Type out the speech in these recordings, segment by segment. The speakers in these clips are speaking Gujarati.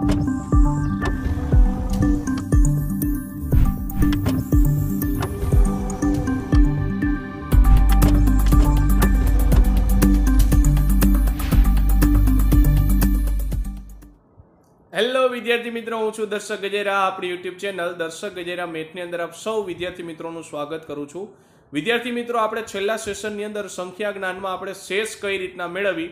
હેલો વિદ્યાર્થી મિત્રો હું છું દર્શક ગજેરા આપણી યુટ્યુબ ચેનલ દર્શક ગજેરા મેટની અંદર આપ સૌ વિદ્યાર્થી મિત્રોનું સ્વાગત કરું છું વિદ્યાર્થી મિત્રો આપણે છેલ્લા સેશનની અંદર સંખ્યા જ્ઞાનમાં આપણે શેષ કઈ રીતના મેળવી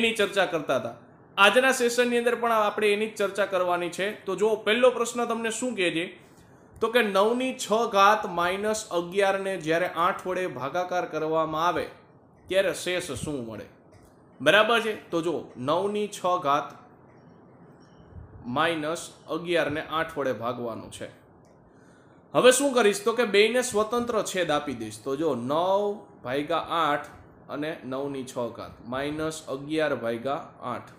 એની ચર્ચા કરતા હતા આજના સેશનની અંદર પણ આપણે એની જ ચર્ચા કરવાની છે તો જો પહેલો પ્રશ્ન તમને શું કહે છે તો કે નવની છ ઘાત માઇનસ અગિયારને જ્યારે આઠ વડે ભાગાકાર કરવામાં આવે ત્યારે શેષ શું મળે બરાબર છે તો જો નવની છ ઘાત માઇનસ અગિયારને આઠ વડે ભાગવાનું છે હવે શું કરીશ તો કે બેને સ્વતંત્ર છેદ આપી દઈશ તો જો નવ ભાગ્યા આઠ અને નવની છ ઘાત માઇનસ અગિયાર ભાગ્યા આઠ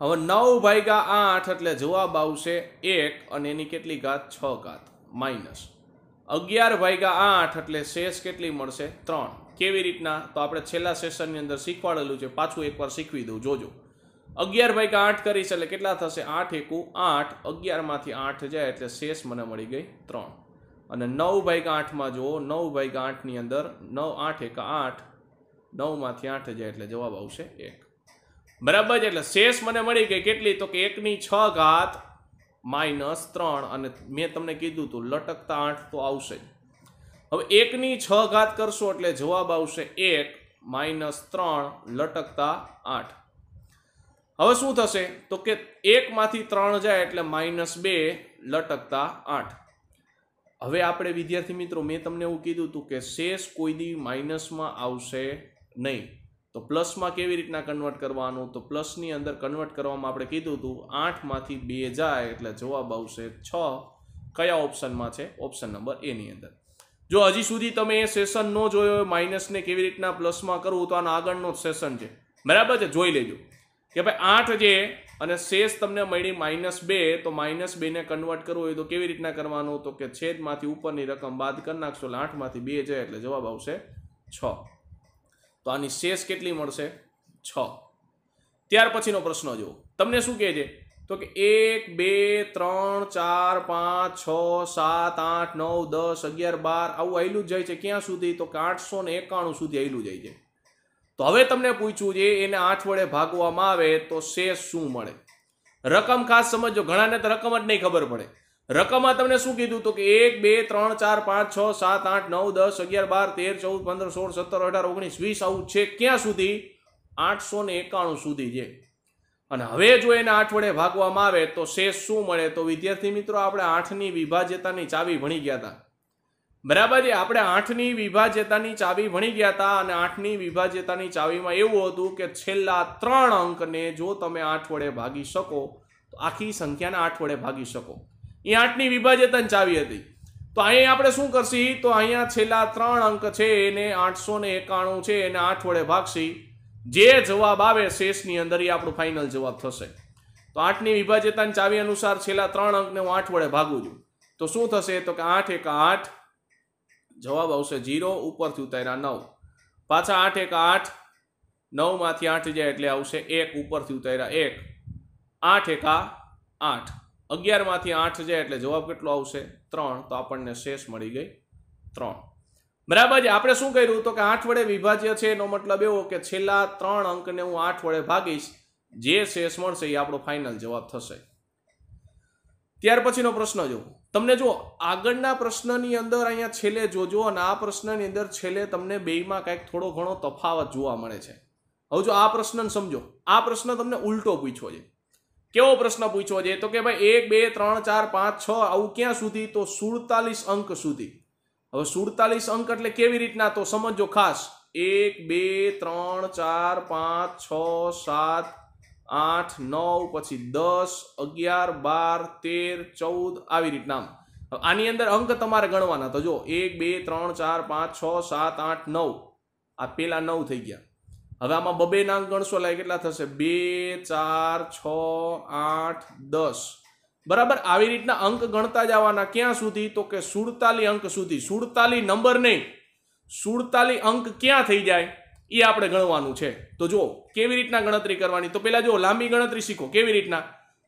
હવે નવ ભાગ્યા આઠ એટલે જવાબ આવશે એક અને એની કેટલી ઘાત છ ઘાત માઇનસ અગિયાર ભાગ્યા આઠ એટલે શેષ કેટલી મળશે ત્રણ કેવી રીતના તો આપણે છેલ્લા સેશનની અંદર શીખવાડેલું છે પાછું એકવાર શીખવી દઉં જોજો અગિયાર ભાગ્યા આઠ કરીશ એટલે કેટલા થશે આઠ એકું આઠ અગિયારમાંથી આઠ જાય એટલે શેષ મને મળી ગઈ ત્રણ અને નવ ભાગ્યા આઠમાં જુઓ નવ ભાગ્યા આઠની અંદર નવ આઠ એકા આઠ નવમાંથી આઠ જાય એટલે જવાબ આવશે એક બરાબર એટલે શેષ મને મળી ગઈ કેટલી તો કે એકની છ ઘાત માઇનસ ત્રણ અને મેં તમને કીધું હતું લટકતા આઠ તો આવશે હવે એકની છ ઘાત કરશો એટલે જવાબ આવશે એક માઇનસ ત્રણ લટકતા આઠ હવે શું થશે તો કે એકમાંથી ત્રણ જાય એટલે માઇનસ બે લટકતા આઠ હવે આપણે વિદ્યાર્થી મિત્રો મેં તમને એવું કીધું હતું કે શેષ કોઈ દી માઇનસમાં આવશે નહીં તો પ્લસમાં કેવી રીતના કન્વર્ટ કરવાનું તો પ્લસની અંદર કન્વર્ટ કરવામાં આપણે કીધું હતું આઠમાંથી બે જાય એટલે જવાબ આવશે છ કયા ઓપ્શનમાં છે ઓપ્શન નંબર એની અંદર જો હજી સુધી તમે એ સેશન ન જોયો હોય માઇનસને કેવી રીતના પ્લસમાં કરવું તો આના આગળનો સેશન છે બરાબર છે જોઈ લેજો કે ભાઈ આઠ જે અને શેષ તમને મળી માઇનસ બે તો માઇનસ બેને કન્વર્ટ કરવું હોય તો કેવી રીતના કરવાનું તો કે છેદમાંથી ઉપરની રકમ બાદ કરી નાખશો એટલે આઠમાંથી બે જાય એટલે જવાબ આવશે છ તો આની શેષ કેટલી મળશે છ ત્યાર પછીનો પ્રશ્ન જુઓ તમને શું કહે છે તો કે એક બે ત્રણ ચાર પાંચ છ સાત આઠ નવ દસ અગિયાર બાર આવું આયેલું જ જાય છે ક્યાં સુધી તો કે આઠસો ને એકાણું સુધી આવેલું જાય છે તો હવે તમને પૂછ્યું છે એને આઠ વડે ભાગવામાં આવે તો શેષ શું મળે રકમ ખાસ સમજો ઘણાને તો રકમ જ નહીં ખબર પડે રકમમાં તમને શું કીધું તો કે એક બે ત્રણ ચાર પાંચ છ સાત આઠ નવ દસ અગિયાર બાર તેર ચૌદ પંદર સોળ સત્તર અઢાર ઓગણીસ વીસ આવું છે ક્યાં સુધી આઠસો ને એકાણું સુધી છે અને હવે જો એને આઠ વડે ભાગવામાં આવે તો શેષ શું મળે તો વિદ્યાર્થી મિત્રો આપણે આઠની વિભાજ્યતાની ચાવી ભણી ગયા હતા બરાબર છે આપણે આઠની વિભાજ્યતાની ચાવી ભણી ગયા હતા અને આઠની વિભાજ્યતાની ચાવીમાં એવું હતું કે છેલ્લા ત્રણ અંકને જો તમે આઠ વડે ભાગી શકો તો આખી સંખ્યાને આઠ વડે ભાગી શકો એ આઠની વિભાજેતન ચાવી હતી તો અહીંયા આપણે શું કરશી તો અહીંયા છેલ્લા ત્રણ અંક છે એને આઠસો ને એકાણું છે એને આઠ વડે ભાગશી જે જવાબ આવે શેષની અંદર એ આપણો ફાઇનલ જવાબ થશે તો આઠની વિભાજ્યતાની ચાવી અનુસાર છેલ્લા ત્રણ અંકને હું આઠ વડે ભાગું છું તો શું થશે તો કે આઠ એક આઠ જવાબ આવશે જીરો ઉપરથી ઉતાર્યા નવ પાછા આઠ એક આઠ નવમાંથી આઠ જાય એટલે આવશે એક ઉપરથી ઉતાર્યા એક આઠ એકા આઠ અગિયારમાંથી આઠ છે એટલે જવાબ કેટલો આવશે ત્રણ તો આપણને શેષ મળી ગઈ ત્રણ બરાબર છે આપણે શું કર્યું તો કે આઠ વડે વિભાજ્ય છે એનો મતલબ એવો કે છેલ્લા ત્રણ અંકને હું આઠ વડે ભાગીશ જે શેષ મળશે એ આપણો ફાઇનલ જવાબ થશે ત્યાર પછીનો પ્રશ્ન જો તમને જો આગળના પ્રશ્નની અંદર અહીંયા છેલ્લે જોજો અને આ પ્રશ્નની અંદર છેલ્લે તમને બેમાં કાંઈક થોડો ઘણો તફાવત જોવા મળે છે હવે જો આ પ્રશ્ન સમજો આ પ્રશ્ન તમને ઉલટો પૂછ્યો છે કેવો પ્રશ્ન પૂછવો છે તો કે ભાઈ એક બે ત્રણ ચાર પાંચ છ આવું ક્યાં સુધી તો સુડતાલીસ અંક સુધી હવે સુડતાલીસ અંક એટલે કેવી રીતના તો સમજો ખાસ એક બે ત્રણ ચાર પાંચ છ સાત આઠ નવ પછી દસ અગિયાર બાર તેર ચૌદ આવી રીતના આની અંદર અંક તમારે ગણવાના તો જો એક બે ત્રણ ચાર પાંચ છ સાત આઠ નવ આ પેલા નવ થઈ ગયા હવે આમાં બબે નાંગ ગણશો એટલે કેટલા થશે બે ચાર છ આઠ દસ બરાબર આવી રીતના અંક ગણતા જવાના ક્યાં સુધી તો કે સુડતાલી અંક સુધી સુડતાલી નંબર નહીં સુડતાલી અંક ક્યાં થઈ જાય એ આપણે ગણવાનું છે તો જો કેવી રીતના ગણતરી કરવાની તો પેલા જો લાંબી ગણતરી શીખો કેવી રીતના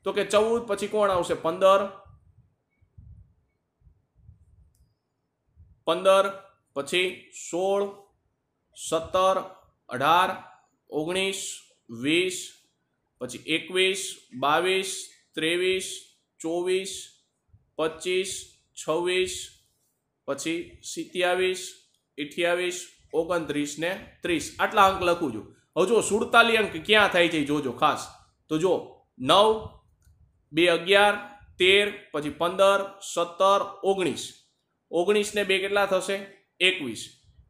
તો કે ચૌદ પછી કોણ આવશે પંદર પંદર પછી સોળ સત્તર અઢાર ઓગણીસ વીસ પછી એકવીસ બાવીસ ત્રેવીસ ચોવીસ પચીસ છવ્વીસ પછી સિત્યાવીસ અઠ્યાવીસ ઓગણત્રીસ ને ત્રીસ આટલા અંક લખું છું હવે જો સુડતાલી અંક ક્યાં થાય છે જોજો ખાસ તો જો નવ બે અગિયાર તેર પછી પંદર સત્તર ઓગણીસ ઓગણીસને બે કેટલા થશે એકવીસ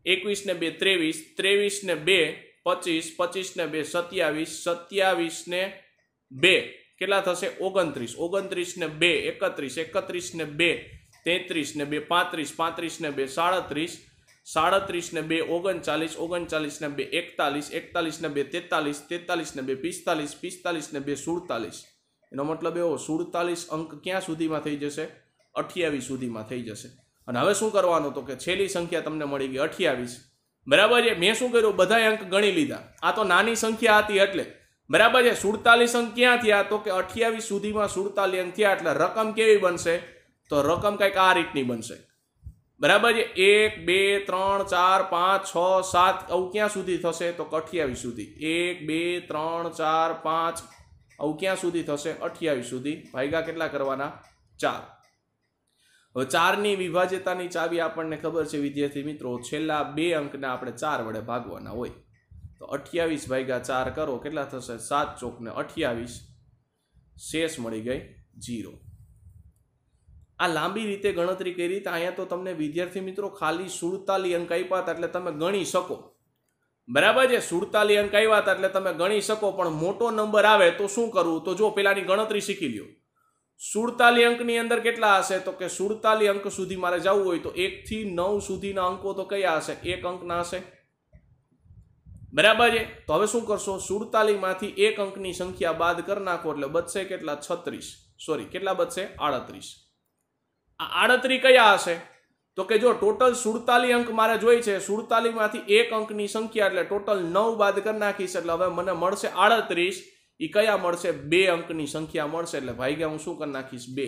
એકવીસ ને બે ત્રેવીસ ત્રેવીસ ને બે પચીસ પચીસ ને બે સત્યાવીસ સત્યાવીસ ને બે કેટલા થશે ઓગણત્રીસ ઓગણત્રીસ ને બે એકત્રીસ એકત્રીસ ને બે તેત્રીસ ને બે પાંત્રીસ પાંત્રીસ ને બે સાડત્રીસ સાડત્રીસ ને બે ઓગણચાલીસ ઓગણચાલીસ ને બે એકતાલીસ એકતાલીસ ને બે તેતાલીસ તેતાલીસ ને બે પિસ્તાલીસ પિસ્તાલીસ ને બે સુડતાલીસ એનો મતલબ એવો સુડતાલીસ અંક ક્યાં સુધીમાં થઈ જશે અઠ્યાવીસ સુધીમાં થઈ જશે અને હવે શું કરવાનું તો કે છેલ્લી સંખ્યા તમને મળી ગઈ અઠ્યાવીસ બરાબર છે મેં શું કર્યું બધા અંક ગણી લીધા આ તો નાની સંખ્યા હતી એટલે બરાબર છે સુડતાલીસ અંક ક્યાં થયા તો કે અઠ્યાવીસ સુધીમાં સુડતાલીસ અંક થયા એટલે રકમ કેવી બનશે તો રકમ કંઈક આ રીતની બનશે બરાબર છે એક બે ત્રણ ચાર પાંચ છ સાત આવું ક્યાં સુધી થશે તો અઠ્યાવીસ સુધી એક બે ત્રણ ચાર પાંચ આવું ક્યાં સુધી થશે અઠ્યાવીસ સુધી ભાઈગા કેટલા કરવાના ચાર હવે ચારની વિભાજ્યતાની ચાવી આપણને ખબર છે વિદ્યાર્થી મિત્રો છેલ્લા બે અંકને આપણે ચાર વડે ભાગવાના હોય તો અઠ્યાવીસ ભાગ્યા ચાર કરો કેટલા થશે સાત ચોકને અઠ્યાવીસ શેષ મળી ગઈ જીરો આ લાંબી રીતે ગણતરી કરી તો અહીંયા તો તમને વિદ્યાર્થી મિત્રો ખાલી સુડતાલી અંક આપ્યા હતા એટલે તમે ગણી શકો બરાબર છે સુડતાલી અંક આવ્યા હતા એટલે તમે ગણી શકો પણ મોટો નંબર આવે તો શું કરવું તો જો પેલાની ગણતરી શીખી લ્યો સુડતાલી અંકની અંદર કેટલા હશે તો કે સુડતાલી અંક સુધી મારે જવું હોય તો એકથી નવ સુધીના અંકો તો કયા હશે એક અંકના હશે બરાબર છે તો હવે શું કરશો સુડતાલીમાંથી એક અંકની સંખ્યા બાદ કરી નાખો એટલે બચશે કેટલા છત્રીસ સોરી કેટલા બચશે આડત્રીસ આ આડત્રીસ કયા હશે તો કે જો ટોટલ સુડતાલી અંક મારે જોઈ છે સુડતાલીમાંથી એક અંકની સંખ્યા એટલે ટોટલ નવ બાદ કરી નાખીશ એટલે હવે મને મળશે આડત્રીસ એ કયા મળશે બે અંકની સંખ્યા મળશે એટલે ભાગ્યા હું શું કરી નાખીશ બે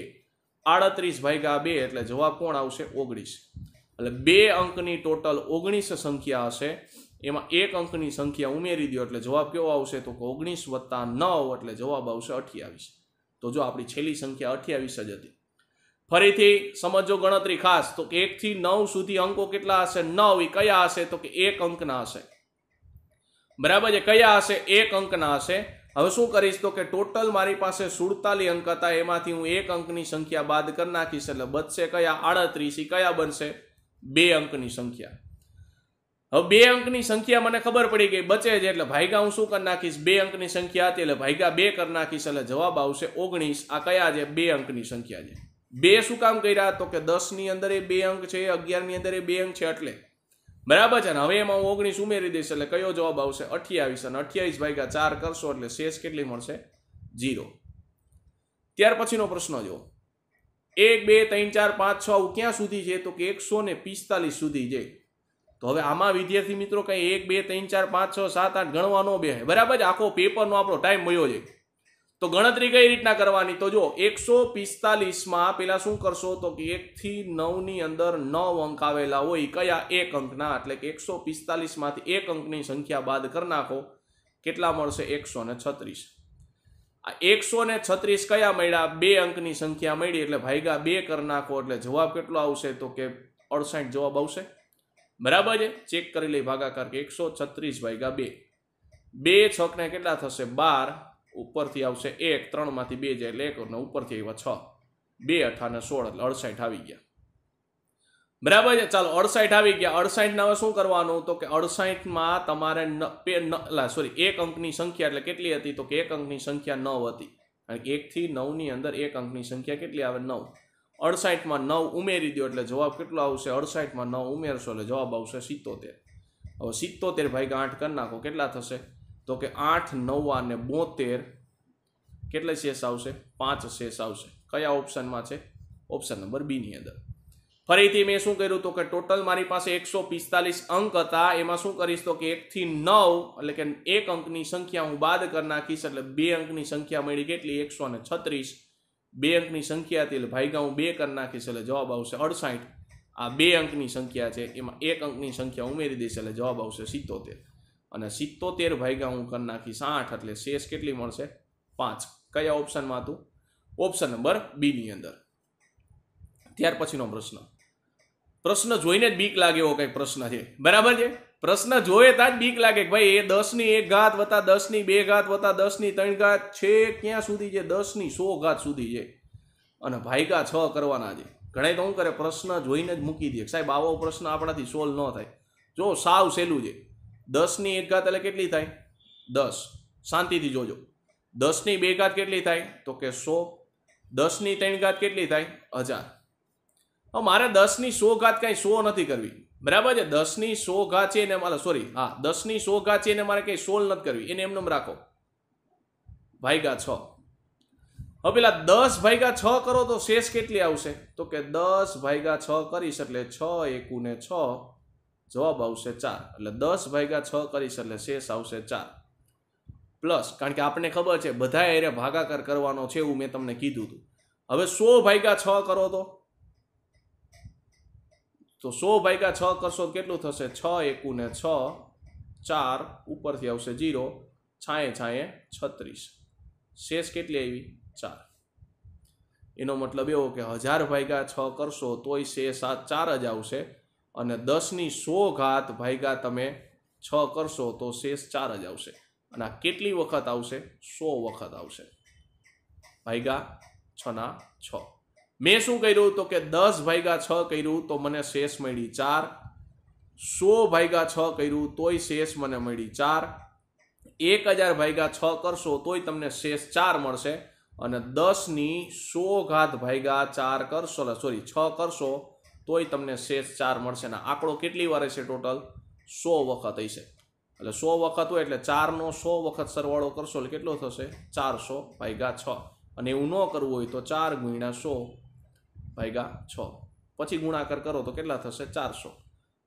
આડત્રીસ ભાગ્યા બે એટલે જવાબ કોણ આવશે ઓગણીસ એટલે બે અંકની ટોટલ ઓગણીસ સંખ્યા હશે એમાં એક અંકની સંખ્યા ઉમેરી દો એટલે જવાબ કેવો આવશે તો કે ઓગણીસ વત્તા નવ એટલે જવાબ આવશે અઠ્યાવીસ તો જો આપણી છેલ્લી સંખ્યા અઠ્યાવીસ જ હતી ફરીથી સમજો ગણતરી ખાસ તો એકથી નવ સુધી અંકો કેટલા હશે નવ એ કયા હશે તો કે એક અંકના હશે બરાબર છે કયા હશે એક અંકના હશે હવે શું કરીશ તો કે ટોટલ મારી પાસે સુડતાલી અંક હતા એમાંથી હું એક અંકની સંખ્યા બાદ કરી નાખીશ એટલે બચશે કયા આડત્રીસ એ કયા બનશે બે અંકની સંખ્યા હવે બે અંકની સંખ્યા મને ખબર પડી ગઈ બચે છે એટલે ભાઈગા હું શું કરી નાખીશ બે અંકની સંખ્યા હતી એટલે ભાઈગા બે કરી નાખીશ એટલે જવાબ આવશે ઓગણીસ આ કયા છે બે અંકની સંખ્યા છે બે શું કામ કર્યા તો કે દસની અંદર એ બે અંક છે અગિયારની અંદર એ બે અંક છે એટલે બરાબર છે ને હવે એમાં હું ઓગણીસ ઉમેરી દઈશ એટલે કયો જવાબ આવશે અઠ્યાવીસ અને અઠ્યાવીસ ભાગ્યા ચાર કરશો એટલે શેષ કેટલી મળશે જીરો ત્યાર પછીનો પ્રશ્ન જો એક બે ત્રણ ચાર પાંચ છ ક્યાં સુધી છે તો કે એકસો ને પિસ્તાલીસ સુધી છે તો હવે આમાં વિદ્યાર્થી મિત્રો કંઈ એક બે ત્રણ ચાર પાંચ છ સાત આઠ ગણવાનો બે બરાબર આખો પેપરનો આપણો ટાઈમ મળ્યો છે તો ગણતરી કઈ રીતના કરવાની તો જો એકસો પિસ્તાલીસમાં પેલા શું કરશો તો કે એકથી નવની અંદર નવ અંક આવેલા હોય કયા એક અંકના એટલે કે એકસો પિસ્તાલીસમાંથી એક અંકની સંખ્યા બાદ કરી નાખો કેટલા મળશે એકસો ને છત્રીસ આ એકસો ને છત્રીસ કયા મળ્યા બે અંકની સંખ્યા મળી એટલે ભાઈગા બે કરી નાખો એટલે જવાબ કેટલો આવશે તો કે અડસાઠ જવાબ આવશે બરાબર છે ચેક કરી લઈ ભાગાકાર કે એકસો છત્રીસ ભાઈગા બે બે છકને કેટલા થશે બાર ઉપરથી આવશે એક ત્રણમાંથી બે જાય એટલે એક અને ઉપરથી આવ્યા છ બે અઠાને સોળ એટલે અડસાઠ આવી ગયા બરાબર છે ચાલો અડસાઠ આવી ગયા અડસાઠને હવે શું કરવાનું તો કે અડસાઠમાં તમારે ન એટલે સોરી એક અંકની સંખ્યા એટલે કેટલી હતી તો કે એક અંકની સંખ્યા નવ હતી કારણ કે એકથી નવની અંદર એક અંકની સંખ્યા કેટલી આવે નવ અડસાઠમાં નવ ઉમેરી દો એટલે જવાબ કેટલો આવશે અડસાઠમાં નવ ઉમેરશો એટલે જવાબ આવશે સિત્તોતેર હવે સિત્તોતેર ભાઈ આઠ કરી નાખો કેટલા થશે તો કે આઠ નવ અને બોતેર કેટલે શેષ આવશે પાંચ શેષ આવશે કયા ઓપ્શનમાં છે ઓપ્શન નંબર બીની અંદર ફરીથી મેં શું કર્યું તો કે ટોટલ મારી પાસે એકસો પિસ્તાલીસ અંક હતા એમાં શું કરીશ તો કે એકથી નવ એટલે કે એક અંકની સંખ્યા હું બાદ કરી નાખીશ એટલે બે અંકની સંખ્યા મળી કેટલી એકસો અને છત્રીસ બે અંકની સંખ્યા હતી એટલે ભાઈગા હું બે કરી નાખીશ એટલે જવાબ આવશે અડસાઠ આ બે અંકની સંખ્યા છે એમાં એક અંકની સંખ્યા ઉમેરી દઈશ એટલે જવાબ આવશે સિત્તોતેર અને સિત્તોતેર ભાગ્યા હું કરી નાખી સાઠ એટલે શેષ કેટલી મળશે પાંચ કયા ઓપ્શનમાં હતું ઓપ્શન નંબર બીની અંદર ત્યાર પછીનો પ્રશ્ન પ્રશ્ન જોઈને જ બીક લાગે એવો કંઈક પ્રશ્ન છે બરાબર છે પ્રશ્ન જોઈએ જોયેતા જ બીક લાગે કે ભાઈ એ દસની એક ઘાત વતા દસની બે ઘાત વતા દસની ત્રણ ઘાત છે ક્યાં સુધી છે દસની સો ઘાત સુધી છે અને ભાઈકા છ કરવાના છે ઘણા તો શું કરે પ્રશ્ન જોઈને જ મૂકી દે સાહેબ આવો પ્રશ્ન આપણાથી સોલ્વ ન થાય જો સાવ સહેલું છે દસની એક ઘાત એટલે કેટલી થાય દસ શાંતિથી જોજો દસની બે ઘાત કેટલી થાય તો કે સો દસની ત્રણ ઘાત કેટલી થાય હજાર મારે દસની સો ઘાત કાંઈ સો નથી કરવી બરાબર છે દસની સો ઘાત છે એને મારે સોરી હા દસની સો ઘાત છે એને મારે કંઈ સોલ નથી કરવી એને એમને રાખો ભાઈગા છ હવે પેલા દસ ભાઈગા છ કરો તો શેષ કેટલી આવશે તો કે દસ ભાઈગા છ કરીશ એટલે છ એકુ ને છ જવાબ આવશે ચાર એટલે દસ ભાગ્યા છ કરીશ એટલે શેષ આવશે ચાર પ્લસ કારણ કે આપણને ખબર છે બધા એરે ભાગાકાર કરવાનો છે એવું મેં તમને કીધું હતું હવે સો ભાગ્યા છ કરો તો તો સો ભાગ્યા છ કરશો કેટલું થશે છ એકુ ને છ ચાર ઉપરથી આવશે જીરો છાંયે છાંયે છત્રીસ શેષ કેટલી આવી ચાર એનો મતલબ એવો કે હજાર ભાગ્યા છ કરશો તોય શેષ આ ચાર જ આવશે અને દસની સો ઘાત ભાગ્યા તમે છ કરશો તો શેષ ચાર જ આવશે અને આ કેટલી વખત આવશે સો વખત આવશે ભાગ્યા છના છ મેં શું કર્યું તો કે દસ ભાગ્યા છ કર્યું તો મને શેષ મળી ચાર સો ભાગ્યા છ કર્યું તોય શેષ મને મળી ચાર એક હજાર ભાગ્યા છ કરશો તોય તમને શેષ ચાર મળશે અને દસની સો ઘાત ભાગ્યા ચાર કરશો સોરી છ કરશો તોય તમને શેષ ચાર મળશે ને આંકડો કેટલી વાર હશે ટોટલ સો વખત હશે એટલે સો વખત હોય એટલે ચારનો સો વખત સરવાળો કરશો એટલે કેટલો થશે ચારસો ભાગ્યા છ અને એવું ન કરવું હોય તો ચાર ગુણ્યા સો ભાગ્યા છ પછી ગુણાકાર કરો તો કેટલા થશે ચારસો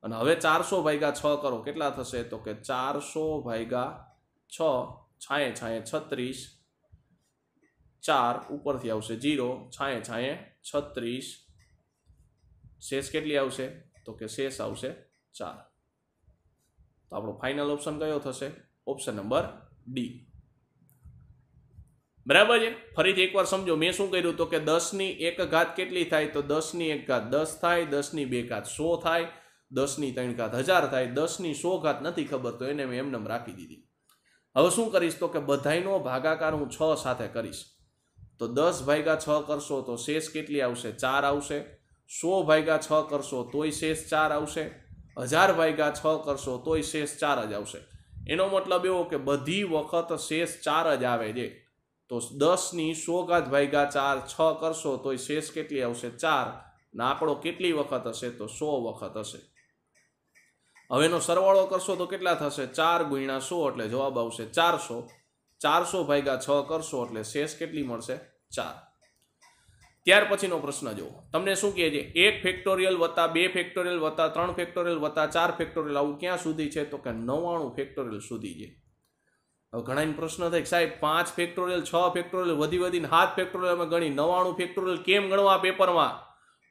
અને હવે ચારસો ભાગ્યા છ કરો કેટલા થશે તો કે ચારસો ભાગ્યા છ છાંએ છાંએ છત્રીસ ચાર ઉપરથી આવશે જીરો છાંએ છાંએ છત્રીસ શેષ કેટલી આવશે તો કે શેષ આવશે ચાર તો આપણો ફાઇનલ ઓપ્શન કયો થશે ઓપ્શન નંબર ડી બરાબર છે ફરીથી એકવાર સમજો મેં શું કર્યું તો કે દસની એક ઘાત કેટલી થાય તો દસની એક ઘાત દસ થાય દસની બે ઘાત સો થાય દસની ત્રણ ઘાત હજાર થાય દસની સો ઘાત નથી ખબર તો એને મેં એમનેમ રાખી દીધી હવે શું કરીશ તો કે બધાયનો ભાગાકાર હું છ સાથે કરીશ તો દસ ભાગ્યા છ કરશો તો શેષ કેટલી આવશે ચાર આવશે સો ભાગ્યા છ કરશો તોય શેષ ચાર આવશે હજાર ભાગ્યા છ કરશો તોય શેષ ચાર જ આવશે એનો મતલબ એવો કે બધી વખત શેષ ચાર જ આવે છે તો દસની સો ઘાત ભાગ્યા ચાર છ કરશો તોય શેષ કેટલી આવશે ચાર ને આંકડો કેટલી વખત હશે તો સો વખત હશે હવેનો સરવાળો કરશો તો કેટલા થશે ચાર ગુણ્યા સો એટલે જવાબ આવશે ચારસો ચારસો ભાગ્યા છ કરશો એટલે શેષ કેટલી મળશે ચાર ત્યાર પછીનો પ્રશ્ન જુઓ તમને શું કહે છે એક ફેક્ટોરિયલ વત્તા બે ફેક્ટોરિયલ વત્તા ત્રણ ફેક્ટોરિયલ વત્તા ચાર ફેક્ટોરિયલ આવું ક્યાં સુધી છે તો કે નવ્વાણું ફેક્ટોરિયલ સુધી છે હવે ઘણાને પ્રશ્ન થાય સાહેબ પાંચ ફેક્ટોરિયલ છ ફેક્ટોરિયલ વધી વધીને સાત ફેક્ટોરિયલ અમે ગણી નવ્વાણું ફેક્ટોરિયલ કેમ ગણવા પેપરમાં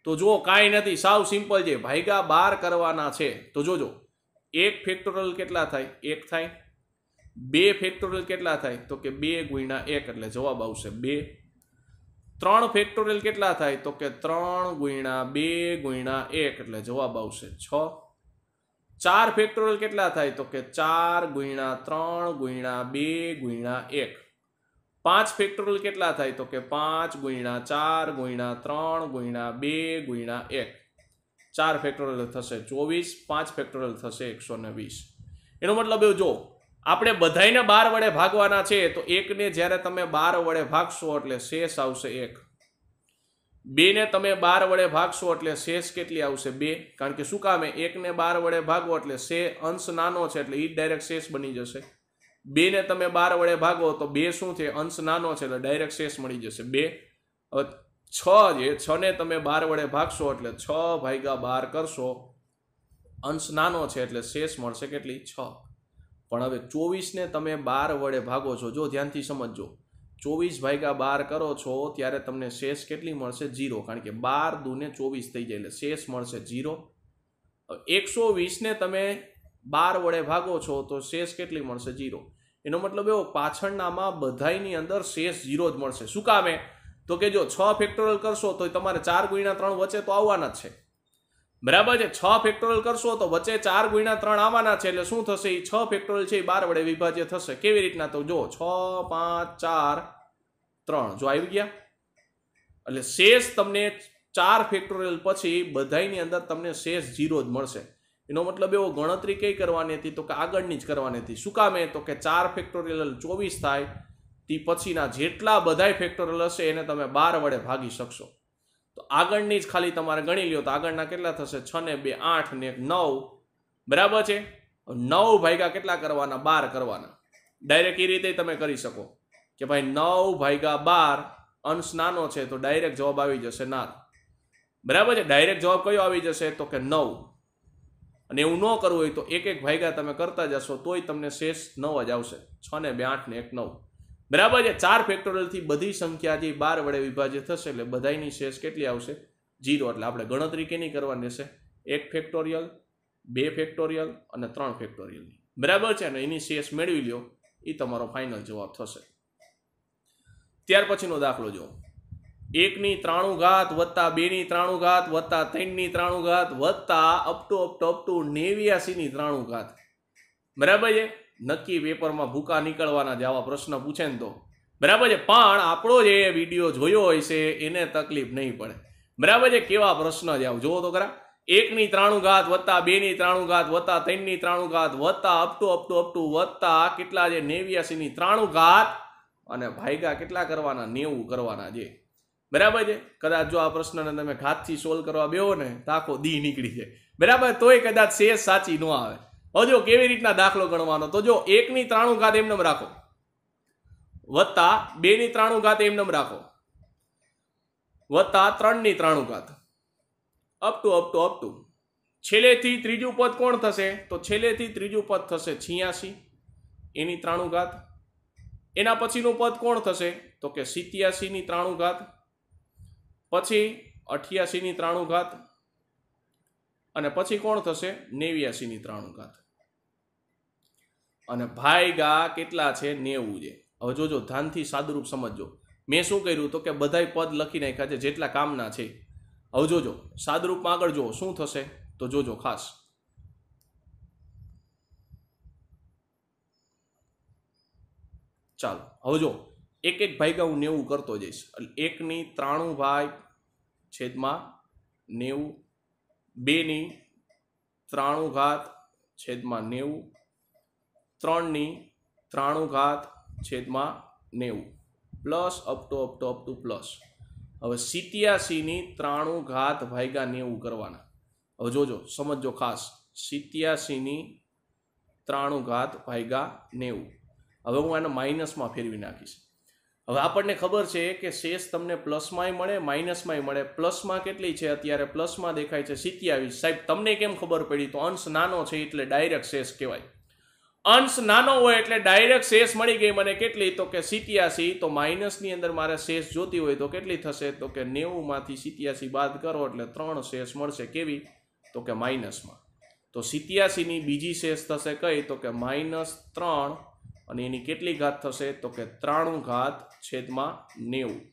તો જો કાંઈ નથી સાવ સિમ્પલ છે ભાઈગા બાર કરવાના છે તો જોજો એક ફેક્ટોરિયલ કેટલા થાય એક થાય બે ફેક્ટોરિયલ કેટલા થાય તો કે બે ગુણ્યા એક એટલે જવાબ આવશે બે ત્રણ ફેક્ટોરિયલ કેટલા થાય તો કે ત્રણ ગુણ્યા બે ગુણ્યા એક એટલે જવાબ આવશે છ ચાર ફેક્ટોરિયલ કેટલા થાય તો કે ચાર ગુણ્યા ત્રણ ગુણ્યા બે ગુણ્યા એક પાંચ ફેક્ટોરિયલ કેટલા થાય તો કે પાંચ ગુણ્યા ચાર ગુણ્યા ત્રણ ગુણ્યા બે ગુણ્યા એક ચાર ફેક્ટોરિયલ થશે ચોવીસ પાંચ ફેક્ટોરિયલ થશે એકસો ને વીસ એનો મતલબ એવું જો આપણે બધાને બાર વડે ભાગવાના છે તો એકને જ્યારે તમે બાર વડે ભાગશો એટલે શેષ આવશે એક બેને તમે બાર વડે ભાગશો એટલે શેષ કેટલી આવશે બે કારણ કે શું કામે એકને બાર વડે ભાગો એટલે શે અંશ નાનો છે એટલે એ ડાયરેક્ટ શેષ બની જશે બેને તમે બાર વડે ભાગો તો બે શું છે અંશ નાનો છે એટલે ડાયરેક્ટ શેષ મળી જશે બે છ જે છને તમે બાર વડે ભાગશો એટલે છ ભાગ્યા બાર કરશો અંશ નાનો છે એટલે શેષ મળશે કેટલી છ પણ હવે ચોવીસને તમે બાર વડે ભાગો છો જો ધ્યાનથી સમજજો ચોવીસ ભાગ્યા બાર કરો છો ત્યારે તમને શેષ કેટલી મળશે જીરો કારણ કે બાર દૂને ચોવીસ થઈ જાય એટલે શેષ મળશે જીરો એકસો વીસને તમે બાર વડે ભાગો છો તો શેષ કેટલી મળશે જીરો એનો મતલબ એવો પાછળનામાં બધાની અંદર શેષ જીરો જ મળશે શું કામે તો કે જો છ ફેક્ટોરલ કરશો તો તમારે ચાર ગુણ્યા ત્રણ વચ્ચે તો આવવાના જ છે બરાબર છે છ ફેક્ટોરલ કરશો તો વચ્ચે ચાર ગુણ્યા ત્રણ આવવાના છે એટલે શું થશે એ છ ફેક્ટોરલ છે એ બાર વડે વિભાજ્ય થશે કેવી રીતના તો જો છ પાંચ ચાર ત્રણ જો આવી ગયા એટલે શેષ તમને ચાર ફેક્ટોરિયલ પછી બધાની અંદર તમને શેષ ઝીરો જ મળશે એનો મતલબ એવો ગણતરી કઈ કરવાની હતી તો કે આગળની જ કરવાની હતી શું કામે તો કે ચાર ફેક્ટોરિયલ ચોવીસ થાય તે પછીના જેટલા બધાય ફેક્ટોરિયલ હશે એને તમે બાર વડે ભાગી શકશો તો આગળની જ ખાલી તમારે ગણી લ્યો તો આગળના કેટલા થશે છ ને બે આઠ ને એક નવ બરાબર છે નવ ભાગ્યા કેટલા કરવાના બાર કરવાના ડાયરેક્ટ એ રીતે તમે કરી શકો કે ભાઈ નવ ભાગ્યા બાર અંશ નાનો છે તો ડાયરેક્ટ જવાબ આવી જશે ના બરાબર છે ડાયરેક્ટ જવાબ કયો આવી જશે તો કે નવ અને એવું ન કરવું હોય તો એક એક ભાગ્યા તમે કરતા જશો તોય તમને શેષ નવ જ આવશે છ ને બે આઠ ને એક નવ બરાબર છે ચાર ફેક્ટોરિયલથી બધી સંખ્યા જે બાર વડે વિભાજ્ય થશે એટલે બધાની શેષ કેટલી આવશે જીરો એટલે આપણે ગણતરી કેની કરવાની રહેશે એક ફેક્ટોરિયલ બે ફેક્ટોરિયલ અને ત્રણ ફેક્ટોરિયલની બરાબર છે અને એની શેષ મેળવી લો એ તમારો ફાઇનલ જવાબ થશે ત્યાર પછીનો દાખલો જુઓ એકની ત્રાણું ઘાત વત્તા બેની ત્રાણું ઘાત વત્તા ત્રણની ત્રાણું ઘાત વત્તા અપ ટુ અપટુ અપટુ અપટુ નેવ્યાસીની ત્રાણું ઘાત બરાબર છે નક્કી પેપરમાં ભૂકા નીકળવાના જ આવા પ્રશ્ન પૂછે ને તો બરાબર છે પણ આપણો જે વિડીયો જોયો હોય છે એને તકલીફ નહીં પડે બરાબર છે કેવા પ્રશ્ન જ આવું જોવો તો ખરા એકની ત્રાણું ઘાત વત્તા બેની ત્રાણું ઘાત વત્તા ત્રણની ત્રાણું ઘાત વત્તા અપટુ અપટુ અપટુ વત્તા કેટલા જે નેવ્યાસીની ત્રાણું ઘાત અને ભાઈગા કેટલા કરવાના નેવું કરવાના જે બરાબર છે કદાચ જો આ પ્રશ્નને તમે ઘાતથી સોલ્વ કરવા બેહો ને તો આખો દી નીકળી જાય બરાબર તોય કદાચ શેષ સાચી ન આવે હજો કેવી રીતના દાખલો ગણવાનો તો જો એકની ત્રાણું ઘાત એમનેમ રાખો વત્તા બેની ત્રાણું ઘાત એમનેમ રાખો વત્તા ત્રણની ત્રાણું ઘાત up to up to up છેલ્લેથી ત્રીજું પદ કોણ થશે તો છેલ્લેથી ત્રીજું પદ થશે છિયાસી એની ત્રાણું ઘાત એના પછીનું પદ કોણ થશે તો કે સિત્યાસીની ત્રાણું ઘાત પછી અઠ્યાસીની ત્રાણું ઘાત અને પછી કોણ થશે નેવ્યાસીની ત્રાણું ઘાત અને ભાઈ ગા કેટલા છે નેવું છે હવે જોજો ધ્યાનથી સાદુરૂપ સમજજો મેં શું કર્યું તો કે બધાય પદ લખી નાખ્યા છે જેટલા કામના છે હવે જોજો સાદુરૂપમાં આગળ જુઓ શું થશે તો જોજો ખાસ ચાલો હવે જો એક એક ગા હું નેવું કરતો જઈશ એકની ત્રાણું ભાઈ છેદમાં નેવું બેની ત્રાણું ઘાત છેદમાં નેવું ત્રણની ત્રાણું ઘાત છેદમાં નેવું plus up to up to up to plus હવે સિત્યાસીની ત્રાણું ઘાત ભાગ્યા નેવું કરવાના હવે જોજો સમજો ખાસ સિત્યાસીની ત્રાણું ઘાત ભાગ્યા નેવું હવે હું એને માઇનસમાં ફેરવી નાખીશ હવે આપણને ખબર છે કે શેષ તમને પ્લસમાંય મળે માઇનસમાંય મળે પ્લસમાં કેટલી છે અત્યારે પ્લસમાં દેખાય છે સિત્યાવીસ સાહેબ તમને કેમ ખબર પડી તો અંશ નાનો છે એટલે ડાયરેક્ટ શેષ કહેવાય અંશ નાનો હોય એટલે ડાયરેક્ટ શેષ મળી ગઈ મને કેટલી તો કે સિત્યાસી તો માઇનસની અંદર મારે શેષ જોતી હોય તો કેટલી થશે તો કે નેવુંમાંથી સિત્યાસી બાદ કરો એટલે ત્રણ શેષ મળશે કેવી તો કે માઇનસમાં તો સિત્યાસીની બીજી શેષ થશે કઈ તો કે માઇનસ ત્રણ અને એની કેટલી ઘાત થશે તો કે ત્રાણું ઘાત છેદમાં નેવું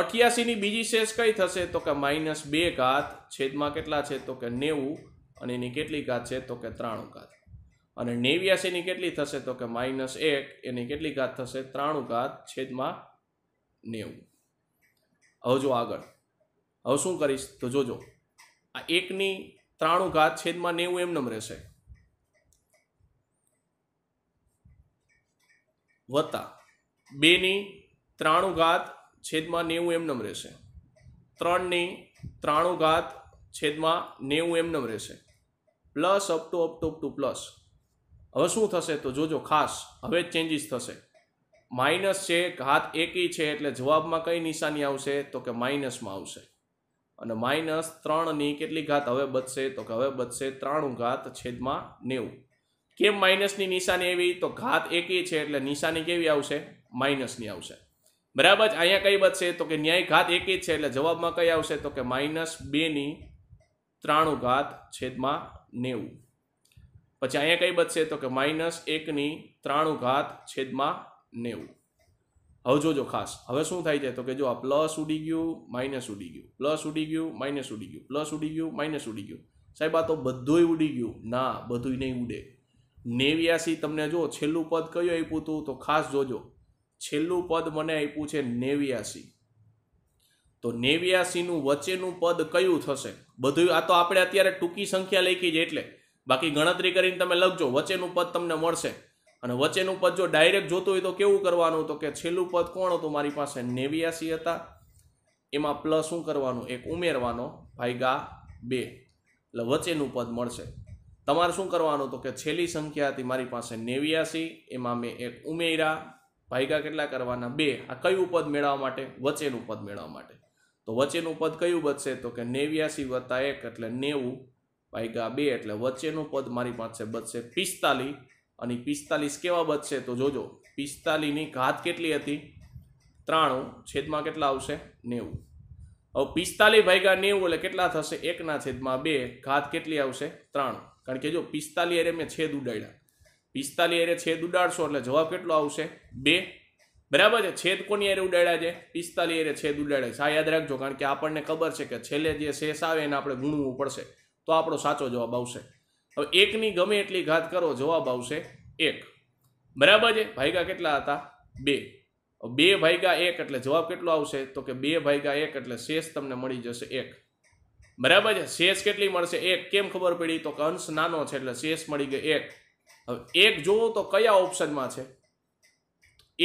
અઠ્યાસીની બીજી શેષ કઈ થશે તો કે માઇનસ બે ઘાત છેદમાં કેટલા છે તો કે નેવું અને એની કેટલી ઘાત છે તો કે ત્રાણું ઘાત અને નેવ્યાસીની કેટલી થશે તો કે માઇનસ એક એની કેટલી ઘાત થશે ત્રાણું ઘાત છેદમાં નેવું હવે જો આગળ હવે શું કરીશ તો જોજો આ એકની ત્રાણું ઘાત છેદમાં નેવું એમનેમ રહેશે વત્તા બેની ત્રાણું ઘાત છેદમાં નેવું એમનેમ રહેશે ત્રણની ત્રાણું ઘાત છેદમાં નેવું એમનેમ રહેશે plus up to up to up to plus હવે શું થશે તો જોજો ખાસ હવે ચેન્જીસ થશે માઇનસ છે ઘાત એકી છે એટલે જવાબમાં કઈ નિશાની આવશે તો કે માઇનસમાં આવશે અને માઇનસ ત્રણની કેટલી ઘાત હવે બચશે તો કે હવે બચશે ત્રાણું ઘાત છેદમાં નેવું કેમ માઇનસની નિશાની એવી તો ઘાત એકી છે એટલે નિશાની કેવી આવશે માઇનસની આવશે બરાબર અહીંયા કઈ બચશે તો કે ન્યાય ઘાત એકી છે એટલે જવાબમાં કઈ આવશે તો કે માઇનસ બેની ત્રાણું ઘાત છેદમાં નેવું પછી અહીંયા કઈ બચશે તો કે માઇનસ એકની ત્રાણું ઘાત છેદમાં નેવું હવે જોજો ખાસ હવે શું થાય છે તો કે જો આ પ્લસ ઉડી ગયું માઇનસ ઉડી ગયું પ્લસ ઉડી ગયું માઇનસ ઉડી ગયું પ્લસ ઉડી ગયું માઇનસ ઉડી ગયું સાહેબ આ તો બધુંય ઉડી ગયું ના બધુંય નહીં ઉડે નેવ્યાસી તમને જો છેલ્લું પદ કયું આપ્યું હતું તો ખાસ જોજો છેલ્લું પદ મને આપ્યું છે નેવ્યાસી તો નેવ્યાસીનું વચ્ચેનું પદ કયું થશે બધું આ તો આપણે અત્યારે ટૂંકી સંખ્યા લખી જ એટલે બાકી ગણતરી કરીને તમે લખજો વચ્ચેનું પદ તમને મળશે અને વચ્ચેનું પદ જો ડાયરેક્ટ જોતું હોય તો કેવું કરવાનું તો કે છેલ્લું પદ કોણ હતું મારી પાસે નેવ્યાસી હતા એમાં પ્લસ શું કરવાનું એક ઉમેરવાનો ભાઈગા બે એટલે વચ્ચેનું પદ મળશે તમારે શું કરવાનું તો કે છેલ્લી સંખ્યા હતી મારી પાસે નેવ્યાસી એમાં મેં એક ઉમેરા ભાઈગા કેટલા કરવાના બે આ કયું પદ મેળવવા માટે વચ્ચેનું પદ મેળવવા માટે તો વચ્ચેનું પદ કયું બચશે તો કે નેવ્યાસી વત્તા એક એટલે નેવું ભાગ્યા બે એટલે વચ્ચેનું પદ મારી પાસે બચશે પિસ્તાલીસ અને પિસ્તાલીસ કેવા બચશે તો જોજો પિસ્તાલીસની ઘાત કેટલી હતી ત્રાણું છેદમાં કેટલા આવશે નેવું હવે પિસ્તાલીસ ભાગ્યા નેવું એટલે કેટલા થશે એકના છેદમાં બે ઘાત કેટલી આવશે ત્રાણું કારણ કે જો પિસ્તાલીસ એરે મેં છેદ ઉડાડ્યા પિસ્તાલીસ એરે છેદ ઉડાડશો એટલે જવાબ કેટલો આવશે બે બરાબર છે છેદ કોની એરે ઉડાડ્યા છે પિસ્તાલીસ એરે છેદ ઉડાડ્યા છે આ યાદ રાખજો કારણ કે આપણને ખબર છે કે છેલ્લે જે શેષ આવે એને આપણે ગુણવું પડશે તો આપણો સાચો જવાબ આવશે હવે એકની ગમે એટલી ઘાત કરો જવાબ આવશે એક બરાબર છે ભાઈગા કેટલા હતા બે બે ભાઈગા એક એટલે જવાબ કેટલો આવશે તો કે બે ભાઈગા એક એટલે શેષ તમને મળી જશે એક બરાબર છે શેષ કેટલી મળશે એક કેમ ખબર પડી તો કે અંશ નાનો છે એટલે શેષ મળી ગઈ એક હવે એક જોવો તો કયા ઓપ્શનમાં છે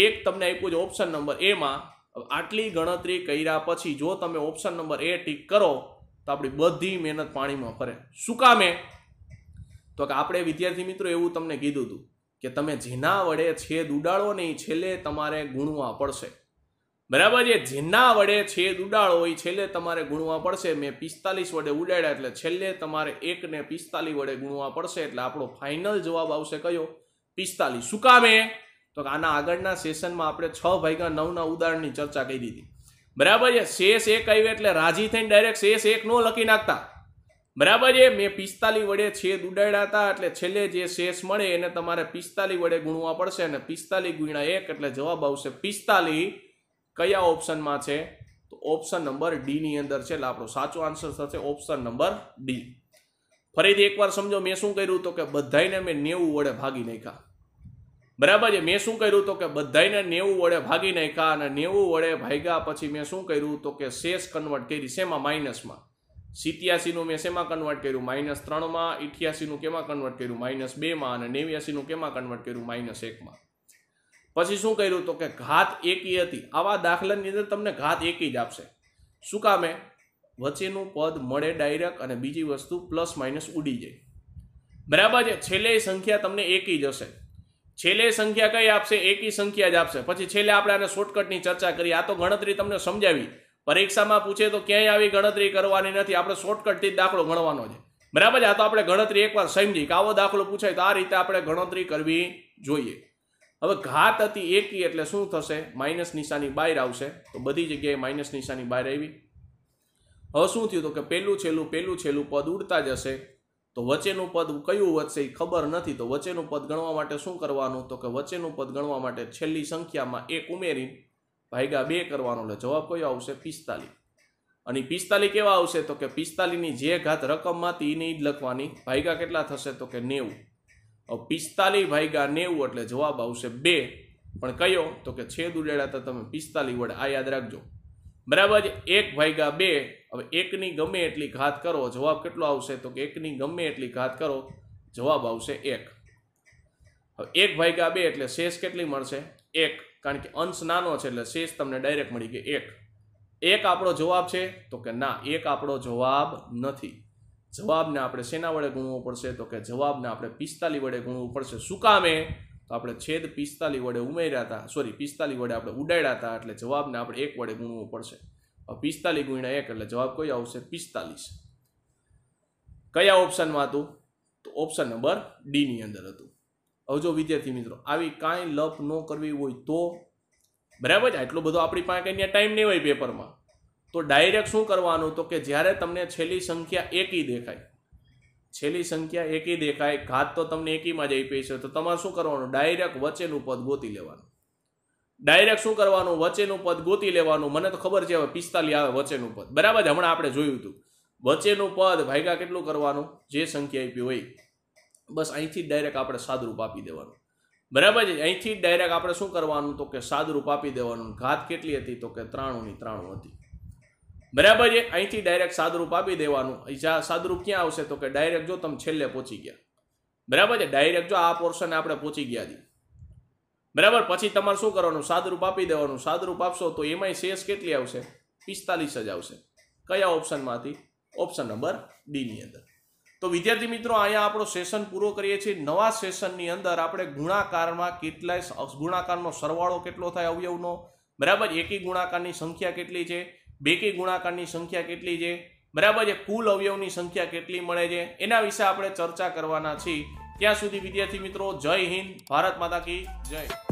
એક તમને આપ્યું છે ઓપ્શન નંબર એમાં આટલી ગણતરી કર્યા પછી જો તમે ઓપ્શન નંબર એ ટીક કરો તો આપણી બધી મહેનત પાણીમાં ફરે શું કામે તો કે આપણે વિદ્યાર્થી મિત્રો એવું તમને કીધું હતું કે તમે જેના વડે છેદ ઉડાડો ને એ છેલ્લે તમારે ગુણવા પડશે બરાબર છે જેના વડે છેદ ઉડાડો એ છેલ્લે તમારે ગુણવા પડશે મેં પિસ્તાલીસ વડે ઉડાડ્યા એટલે છેલ્લે તમારે એકને પિસ્તાલીસ વડે ગુણવા પડશે એટલે આપણો ફાઇનલ જવાબ આવશે કયો પિસ્તાલીસ શું કામે તો આના આગળના સેશનમાં આપણે છ ભાઈગા નવના ઉદાહરણની ચર્ચા કરી દીધી બરાબર છે શેષ એક આવ્યો એટલે રાજી થઈને ડાયરેક્ટ શેષ એક નો લખી નાખતા બરાબર છે મેં પિસ્તાલીસ વડે છેદ ઉડાડ્યા હતા એટલે છેલ્લે જે શેષ મળે એને તમારે પિસ્તાલીસ વડે ગુણવા પડશે અને પિસ્તાલીસ ગુણ્યા એક એટલે જવાબ આવશે પિસ્તાલીસ કયા ઓપ્શનમાં છે તો ઓપ્શન નંબર ડીની અંદર છે એટલે આપણો સાચો આન્સર થશે ઓપ્શન નંબર ડી ફરીથી એકવાર સમજો મેં શું કર્યું તો કે બધાને મેં નેવું વડે ભાગી નાખ્યા બરાબર છે મેં શું કર્યું તો કે બધાને નેવું વડે ભાગી નાખ્યા અને નેવું વડે ભાગ્યા પછી મેં શું કર્યું તો કે શેષ કન્વર્ટ કરી શેમાં માઇનસમાં સિત્યાસીનું મેં શેમાં કન્વર્ટ કર્યું માઇનસ ત્રણમાં ઇઠ્યાસીનું કેમાં કન્વર્ટ કર્યું માઇનસ બેમાં અને નેવ્યાસીનું કેમાં કન્વર્ટ કર્યું માઇનસ એકમાં પછી શું કર્યું તો કે ઘાત એકી હતી આવા દાખલાની અંદર તમને ઘાત એકી જ આપશે શું કામે વચ્ચેનું પદ મળે ડાયરેક્ટ અને બીજી વસ્તુ પ્લસ માઇનસ ઉડી જાય બરાબર છે છેલ્લે સંખ્યા તમને એકી જ હશે છેલ્લે સંખ્યા કઈ આપશે એકી સંખ્યા જ આપશે પછી છેલ્લે આપણે આને શોર્ટકટની ચર્ચા કરી આ તો ગણતરી તમને સમજાવી પરીક્ષામાં પૂછે તો ક્યાંય આવી ગણતરી કરવાની નથી આપણે શોર્ટકટથી જ દાખલો ગણવાનો છે બરાબર આ તો આપણે ગણતરી એકવાર સમજી કે આવો દાખલો પૂછાય તો આ રીતે આપણે ગણતરી કરવી જોઈએ હવે ઘાત હતી એકી એટલે શું થશે માઇનસ નિશાની બહાર આવશે તો બધી જગ્યાએ માઇનસ નિશાની બહાર આવી હવે શું થયું તો કે પહેલું છેલ્લું પહેલું છેલ્લું પદ ઉડતા જશે તો વચ્ચેનું પદ કયું વધશે એ ખબર નથી તો વચ્ચેનું પદ ગણવા માટે શું કરવાનું તો કે વચ્ચેનું પદ ગણવા માટે છેલ્લી સંખ્યામાં એક ઉમેરી ભાગ્યા બે કરવાનો એટલે જવાબ કયો આવશે પિસ્તાલી અને પિસ્તાલી કેવા આવશે તો કે પિસ્તાલીની જે ઘાત રકમ માંથી એની જ લખવાની ભાગ્યા કેટલા થશે તો કે નેવું પિસ્તાલી ભાગ્યા નેવું એટલે જવાબ આવશે બે પણ કયો તો કે છેદ ઉડેડા તો તમે પિસ્તાલી વડે આ યાદ રાખજો બરાબર એક ભાગ્યા બે હવે એકની ગમે એટલી ઘાત કરો જવાબ કેટલો આવશે તો કે એકની ગમે એટલી ઘાત કરો જવાબ આવશે એક હવે એક ભાગ્યા બે એટલે શેષ કેટલી મળશે એક કારણ કે અંશ નાનો છે એટલે શેષ તમને ડાયરેક્ટ મળી ગઈ એક એક આપણો જવાબ છે તો કે ના એક આપણો જવાબ નથી જવાબને આપણે શેના વડે ગુણવું પડશે તો કે જવાબને આપણે પિસ્તાલીસ વડે ગુણવું પડશે શું કામે તો આપણે છેદ પિસ્તાલીસ વડે ઉમેર્યા હતા સોરી પિસ્તાલીસ વડે આપણે ઉડાડ્યા હતા એટલે જવાબને આપણે એક વડે ગુણવો પડશે પિસ્તાલીસ ગુણ્યા એક એટલે જવાબ કોઈ આવશે પિસ્તાલીસ કયા ઓપ્શનમાં હતું તો ઓપ્શન નંબર ડીની અંદર હતું હવે જો વિદ્યાર્થી મિત્રો આવી કાંઈ લપ ન કરવી હોય તો બરાબર છે આટલો બધો આપણી પાસે કંઈ ટાઈમ નહીં હોય પેપરમાં તો ડાયરેક્ટ શું કરવાનું તો કે જ્યારે તમને છેલ્લી સંખ્યા એકી દેખાય છેલ્લી સંખ્યા એકી દેખાય ઘાત તો તમને એકીમાં જ આપી છે તો તમારે શું કરવાનું ડાયરેક્ટ વચ્ચેનું પદ ગોતી લેવાનું ડાયરેક્ટ શું કરવાનું વચ્ચેનું પદ ગોતી લેવાનું મને તો ખબર છે હવે પિસ્તાલી આવે વચ્ચેનું પદ બરાબર જ હમણાં આપણે જોયું હતું વચ્ચેનું પદ ભાગ્યા કેટલું કરવાનું જે સંખ્યા આપી હોય બસ અહીંથી જ ડાયરેક્ટ આપણે સાદરૂપ આપી દેવાનું બરાબર છે અહીંથી જ ડાયરેક્ટ આપણે શું કરવાનું તો કે સાદરૂપ આપી દેવાનું ઘાત કેટલી હતી તો કે ત્રાણુંની ત્રાણું હતી બરાબર છે અહીંથી ડાયરેક્ટ સાદરૂપ આપી દેવાનું ઈજા સાદરૂપ ક્યાં આવશે તો કે ડાયરેક્ટ જો તમે છેલ્લે પહોંચી ગયા બરાબર છે ડાયરેક્ટ જો આ પોર્શન આપણે પહોંચી ગયા હતી બરાબર પછી તમારે શું કરવાનું સાદરૂપ આપી દેવાનું સાદરૂપ આપશો તો એમાંય શેષ કેટલી આવશે પિસ્તાલીસ જ આવશે કયા ઓપ્શનમાંથી ઓપ્શન નંબર ડીની અંદર તો વિદ્યાર્થી મિત્રો અહીંયા આપણો સેશન પૂરો કરીએ છીએ નવા સેશનની અંદર આપણે ગુણાકારમાં કેટલાય ગુણાકારનો સરવાળો કેટલો થાય અવયવનો બરાબર એકી ગુણાકારની સંખ્યા કેટલી છે બે કે ગુણાકારની સંખ્યા કેટલી છે બરાબર છે કુલ અવયવની સંખ્યા કેટલી મળે છે એના વિશે આપણે ચર્ચા કરવાના છીએ ત્યાં સુધી વિદ્યાર્થી મિત્રો જય હિન્દ ભારત માતા કી જય